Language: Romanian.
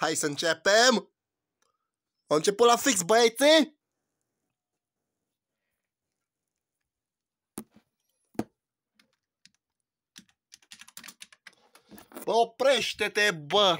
hai să începem! Am început la fix, băieți! Oprește-te, bă!